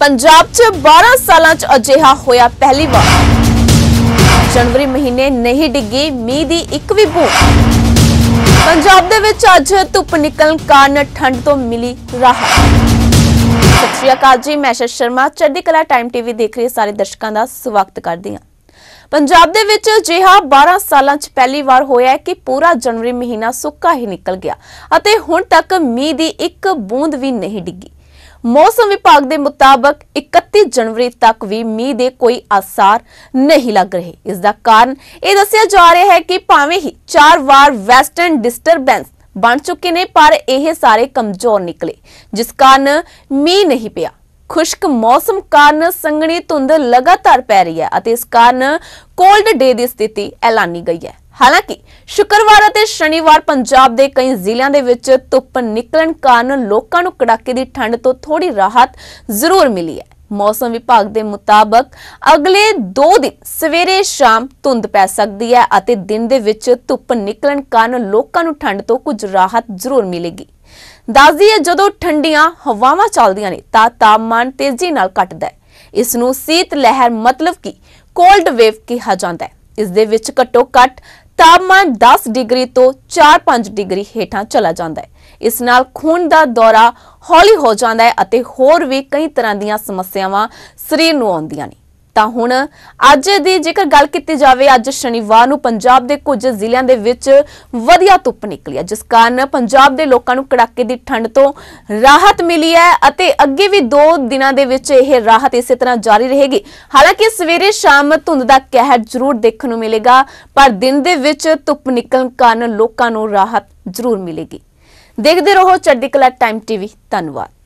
ਪੰਜਾਬ 'ਚ 12 ਸਾਲਾਂ 'ਚ ਅਜਿਹਾ ਹੋਇਆ ਪਹਿਲੀ ਵਾਰ ਜਨਵਰੀ ਮਹੀਨੇ ਨਹੀਂ ਡਿੱਗੀ ਮੀਂਹ ਦੀ ਇੱਕ ਵੀ ਬੂੰਦ ਪੰਜਾਬ ਦੇ ਵਿੱਚ ਅੱਜ ਧੁੱਪ ਨਿਕਲਣ ਕਾਰਨ ਠੰਡ ਤੋਂ ਮਿਲੀ ਰਾਹਤ ਸਤਿ ਸ਼੍ਰੀ ਅਕਾਲ ਜੀ ਮੈਂ ਸ਼ਰਮਾ ਚੜ੍ਹਦੀ ਕਲਾ ਟਾਈਮ ਟੀਵੀ ਦੇਖ ਰਹੇ ਸਾਰੇ ਦਰਸ਼ਕਾਂ ਦਾ ਸਵਾਗਤ ਕਰਦੀ ਹਾਂ ਪੰਜਾਬ ਦੇ ਵਿੱਚ ਜਿਹਾ 12 ਸਾਲਾਂ 'ਚ ਪਹਿਲੀ ਵਾਰ ਹੋਇਆ ਹੈ ਕਿ ਪੂਰਾ ਜਨਵਰੀ ਮਹੀਨਾ ਸੁੱਕਾ ਹੀ ਨਿਕਲ ਗਿਆ ਅਤੇ ਹੁਣ ਤੱਕ ਮੀਂਹ ਦੀ ਇੱਕ ਬੂੰਦ ਵੀ ਨਹੀਂ ਡਿੱਗੀ ਮੌਸਮ ਵਿਭਾਗ ਦੇ ਮੁਤਾਬਕ 31 ਜਨਵਰੀ ਤੱਕ ਵੀ ਮੀਂਹ ਦੇ ਕੋਈ ਆਸਾਰ ਨਹੀਂ ਲੱਗ ਰਹੇ ਇਸ ਦਾ ਕਾਰਨ ਇਹ ਦੱਸਿਆ ਜਾ ਰਿਹਾ ਹੈ ਕਿ ਭਾਵੇਂ ਹੀ ਚਾਰ ਵਾਰ ਵੈਸਟਰਨ ਡਿਸਟਰਬੈਂਸ ਬਣ ਚੁੱਕੇ ਨੇ ਪਰ ਇਹ ਸਾਰੇ ਕਮਜ਼ੋਰ ਨਿਕਲੇ ਜਿਸ ਕਾਰਨ ਮੀਂਹ ਨਹੀਂ ਪਿਆ ਖੁਸ਼ਕ ਮੌਸਮ ਕਾਰਨ ਸੰਘਣੀ ਧੁੰਦ ਲਗਾਤਾਰ ਪੈ ਰਹੀ ਹੈ ਅਤੇ ਇਸ ਕਾਰਨ ਕੋਲਡ ਡੇ ਦੀ ਸਥਿਤੀ ਐਲਾਨੀ ਗਈ ਹੈ ਹਾਲਾਂਕਿ ਸ਼ੁੱਕਰਵਾਰ ਅਤੇ ਸ਼ਨੀਵਾਰ ਪੰਜਾਬ ਦੇ ਕਈ ਜ਼ਿਲ੍ਹਿਆਂ ਦੇ ਵਿੱਚ ਧੁੱਪ ਨਿਕਲਣ ਕਾਰਨ ਲੋਕਾਂ ਨੂੰ ਕੜਾਕੇ ਦੀ ਠੰਡ ਤੋਂ ਥੋੜੀ ਰਾਹਤ ਜ਼ਰੂਰ ਮਿਲੀ ਹੈ ਮੌਸਮ ਵਿਭਾਗ ਦੇ ਮੁਤਾਬਕ ਅਗਲੇ 2 ਦਿਨ ਸਵੇਰੇ ਸ਼ਾਮ ਧੁੰਦ ਪੈ ਸਕਦੀ ਹੈ ਅਤੇ ਦਿਨ ਦੇ ਵਿੱਚ ਧੁੱਪ ਨਿਕਲਣ ਕਾਰਨ ਲੋਕਾਂ ਨੂੰ ਠੰਡ ਤੋਂ ਕੁਝ ਰਾਹਤ ਜ਼ਰੂਰ ਮਿਲੇਗੀ ਦੱਸਦੀ ਹੈ ਜਦੋਂ ਠੰਡੀਆਂ ਹਵਾਵਾਂ ਚੱਲਦੀਆਂ ਨੇ ਤਾਂ ਤਾਪਮਾਨ ਤੇਜ਼ੀ ਨਾਲ ਘਟਦਾ ਹੈ ਇਸ ਨੂੰ ਸੀਤ ਲਹਿਰ ਮਤਲਬ ਕਿ ਕੋਲਡ ਵੇਵ ਕਿਹਾ ਜਾਂਦਾ ਹੈ ਇਸ ਦੇ ਵਿੱਚ ਘੱਟੋ ਘੱਟ ਤਾਪਮਾਨ 10 ਡਿਗਰੀ ਤੋਂ 4-5 ਡਿਗਰੀ ਹੇਠਾਂ ਚਲਾ ਜਾਂਦਾ ਹੈ ਇਸ ਨਾਲ ਖੂਨ ਦਾ ਦੌਰਾ ਹੌਲੀ ਹੋ ਜਾਂਦਾ ਹੈ ਅਤੇ ਹੋਰ ਵੀ ਕਈ ਤਰ੍ਹਾਂ ਦੀਆਂ ਸਮੱਸਿਆਵਾਂ ਸਰੀਰ ਨੂੰ ਆਉਂਦੀਆਂ ਨੇ ਤਾਂ ਹੁਣ ਅੱਜ ਦੀ ਜੇਕਰ ਗੱਲ ਕੀਤੀ ਜਾਵੇ ਅੱਜ ਸ਼ਨੀਵਾਰ ਨੂੰ ਪੰਜਾਬ ਦੇ ਕੁਝ ਜ਼ਿਲ੍ਹਿਆਂ ਦੇ ਵਿੱਚ ਵਧੀਆ ਧੁੱਪ ਨਿਕਲੀ ਹੈ ਜਿਸ ਕਾਰਨ ਪੰਜਾਬ ਦੇ ਲੋਕਾਂ ਨੂੰ ਕੜਾਕੇ ਦੀ ਠੰਡ ਤੋਂ ਰਾਹਤ ਮਿਲੀ ਹੈ ਅਤੇ ਅੱਗੇ ਵੀ 2 ਦਿਨਾਂ ਦੇ ਵਿੱਚ ਇਹ ਰਾਹਤ ਇਸੇ ਤਰ੍ਹਾਂ ਜਾਰੀ ਰਹੇਗੀ ਹਾਲਾਂਕਿ ਸਵੇਰੇ ਸ਼ਾਮ ਧੁੰਦ ਦਾ ਕਹਿਰ ਜ਼ਰੂਰ ਦੇਖਣ ਨੂੰ ਮਿਲੇਗਾ ਪਰ ਦਿਨ ਦੇ ਵਿੱਚ ਧੁੱਪ ਨਿਕਲਣ ਕਾਰਨ ਲੋਕਾਂ ਨੂੰ ਰਾਹਤ ਜ਼ਰੂਰ ਮਿਲੇਗੀ ਦੇਖਦੇ ਰਹੋ ਚੱਡੀ ਕਲਾ ਟਾਈਮ ਟੀਵੀ ਧੰਨਵਾਦ